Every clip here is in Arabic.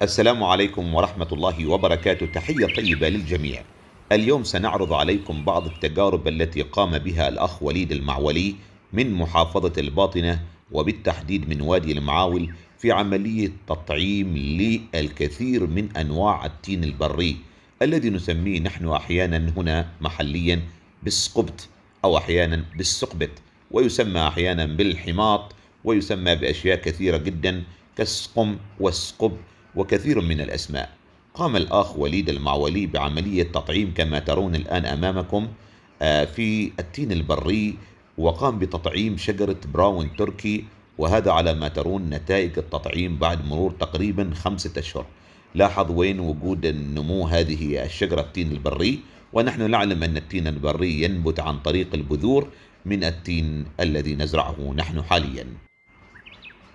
السلام عليكم ورحمة الله وبركاته تحية طيبة للجميع اليوم سنعرض عليكم بعض التجارب التي قام بها الأخ وليد المعولي من محافظة الباطنة وبالتحديد من وادي المعاول في عملية تطعيم للكثير من أنواع التين البري الذي نسميه نحن أحيانا هنا محليا بالسقبت أو أحيانا بالسقبت ويسمى أحيانا بالحماط ويسمى بأشياء كثيرة جدا كالسقم والسقب وكثير من الأسماء قام الأخ وليد المعولي بعملية تطعيم كما ترون الآن أمامكم آه، في التين البري وقام بتطعيم شجرة براون تركي وهذا على ما ترون نتائج التطعيم بعد مرور تقريبا خمسة أشهر لاحظ وين وجود النمو هذه الشجرة التين البري ونحن نعلم أن التين البري ينبت عن طريق البذور من التين الذي نزرعه نحن حاليا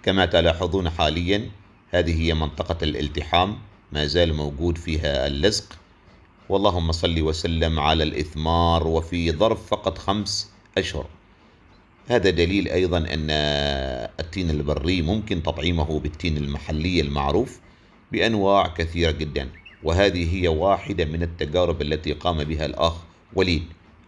كما تلاحظون حاليا هذه هي منطقة الالتحام ما زال موجود فيها اللزق واللهم صل وسلم على الإثمار وفي ظرف فقط خمس أشهر هذا دليل أيضا أن التين البري ممكن تطعيمه بالتين المحلي المعروف بأنواع كثيرة جدا وهذه هي واحدة من التجارب التي قام بها الأخ وليد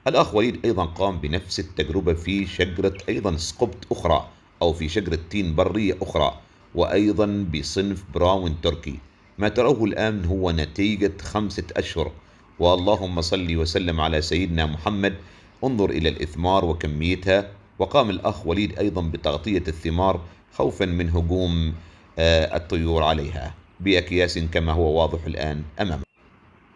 الأخ وليد أيضا قام بنفس التجربة في شجرة أيضا سقبت أخرى أو في شجرة تين برية أخرى وأيضا بصنف براون تركي ما تراه الآن هو نتيجة خمسة أشهر واللهم صل وسلم على سيدنا محمد انظر إلى الإثمار وكميتها وقام الأخ وليد أيضا بتغطية الثمار خوفا من هجوم آه، الطيور عليها بأكياس كما هو واضح الآن أمامه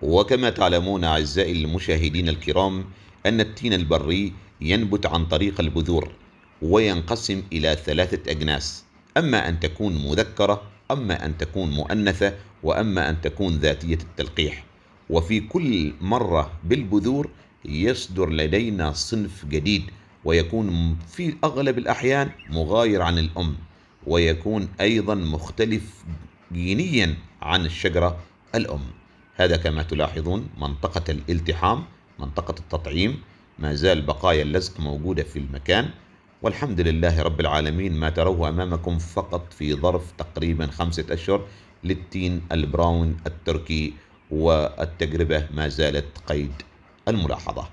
وكما تعلمون أعزائي المشاهدين الكرام أن التين البري ينبت عن طريق البذور وينقسم إلى ثلاثة أجناس أما أن تكون مذكرة أما أن تكون مؤنثة وأما أن تكون ذاتية التلقيح وفي كل مرة بالبذور يصدر لدينا صنف جديد ويكون في أغلب الأحيان مغاير عن الأم ويكون أيضا مختلف جينيا عن الشجرة الأم هذا كما تلاحظون منطقة الالتحام منطقة التطعيم ما زال بقايا اللزق موجودة في المكان والحمد لله رب العالمين ما تروه أمامكم فقط في ظرف تقريبا خمسة أشهر للتين البراون التركي والتجربة ما زالت قيد الملاحظة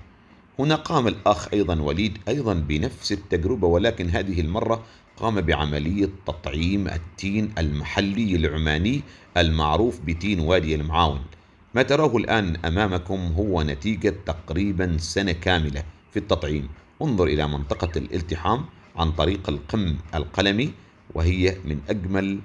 هنا قام الأخ أيضا وليد أيضا بنفس التجربة ولكن هذه المرة قام بعملية تطعيم التين المحلي العماني المعروف بتين وادي المعاون ما تراه الآن أمامكم هو نتيجة تقريبا سنة كاملة في التطعيم انظر إلى منطقة الالتحام عن طريق القم القلمي وهي من أجمل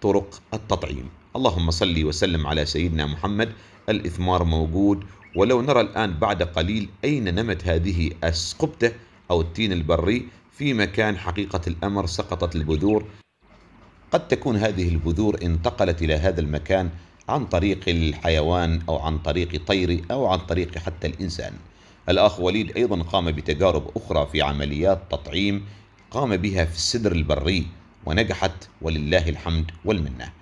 طرق التطعيم اللهم صل وسلم على سيدنا محمد الإثمار موجود ولو نرى الآن بعد قليل أين نمت هذه السقبتة أو التين البري في مكان حقيقة الأمر سقطت البذور قد تكون هذه البذور انتقلت إلى هذا المكان عن طريق الحيوان أو عن طريق طير أو عن طريق حتى الإنسان الأخ وليد أيضا قام بتجارب أخرى في عمليات تطعيم قام بها في السدر البري ونجحت ولله الحمد والمنة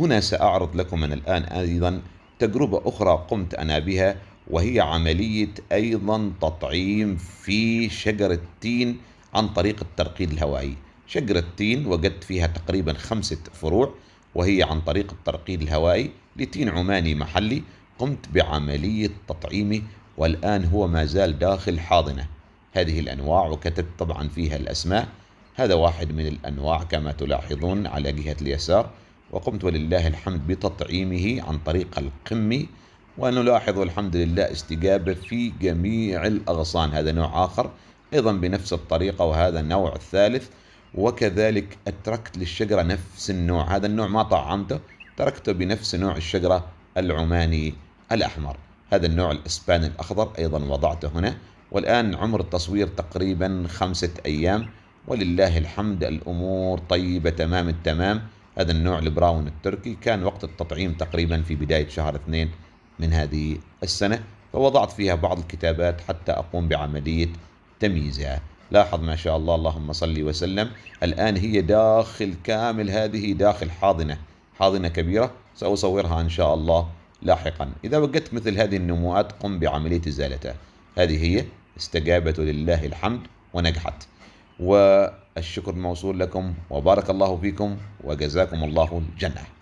هنا سأعرض لكم أنا الآن أيضا تجربة أخرى قمت أنا بها وهي عملية أيضا تطعيم في شجر التين عن طريق الترقيد الهوائي شجر التين وجدت فيها تقريبا خمسة فروع وهي عن طريق الترقيد الهوائي لتين عماني محلي قمت بعملية تطعيمه والآن هو ما زال داخل حاضنة هذه الأنواع وكتبت طبعا فيها الأسماء هذا واحد من الأنواع كما تلاحظون على جهة اليسار وقمت ولله الحمد بتطعيمه عن طريق القمي ونلاحظ الحمد لله استجابة في جميع الأغصان هذا نوع آخر أيضا بنفس الطريقة وهذا النوع الثالث وكذلك أتركت للشجرة نفس النوع هذا النوع ما طعمته تركته بنفس نوع الشجرة العماني الأحمر هذا النوع الإسباني الأخضر أيضا وضعته هنا والآن عمر التصوير تقريبا خمسة أيام ولله الحمد الأمور طيبة تمام التمام هذا النوع البراون التركي كان وقت التطعيم تقريبا في بداية شهر اثنين من هذه السنة فوضعت فيها بعض الكتابات حتى أقوم بعملية تمييزها لاحظ ما شاء الله اللهم صلي وسلم الآن هي داخل كامل هذه داخل حاضنة حاضنة كبيرة سأصورها إن شاء الله لاحقا إذا وجدت مثل هذه النموات قم بعملية إزالتها هذه هي استجابة لله الحمد ونجحت والشكر موصول لكم وبارك الله فيكم وجزاكم الله الجنه